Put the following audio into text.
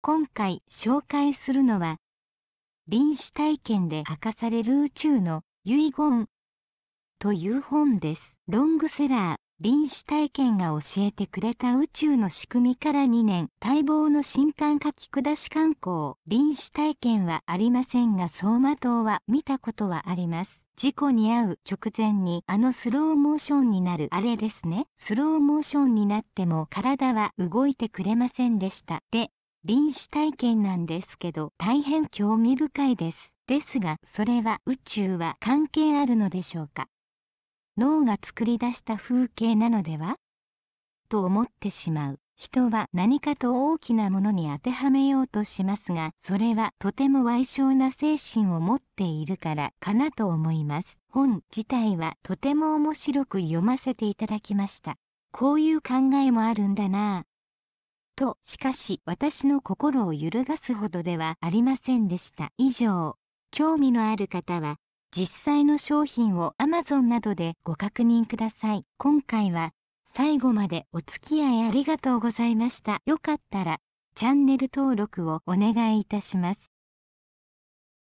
今回紹介するのは臨死体験で明かされる宇宙の遺言という本ですロングセラー臨死体験が教えてくれた宇宙の仕組みから2年待望の新刊書き下し観光臨死体験はありませんが走馬灯は見たことはあります事故に遭う直前にあのスローモーションになるあれですね。スローモーションになっても体は動いてくれませんでした。で、臨死体験なんですけど大変興味深いです。ですがそれは宇宙は関係あるのでしょうか脳が作り出した風景なのではと思ってしまう。人は何かと大きなものに当てはめようとしますがそれはとても矮小な精神を持っているからかなと思います本自体はとても面白く読ませていただきましたこういう考えもあるんだなぁと、しかし私の心を揺るがすほどではありませんでした。以上、興味のある方は、実際の商品を Amazon などでご確認ください。今回は最後までお付き合いありがとうございました。よかったらチャンネル登録をお願いいたします。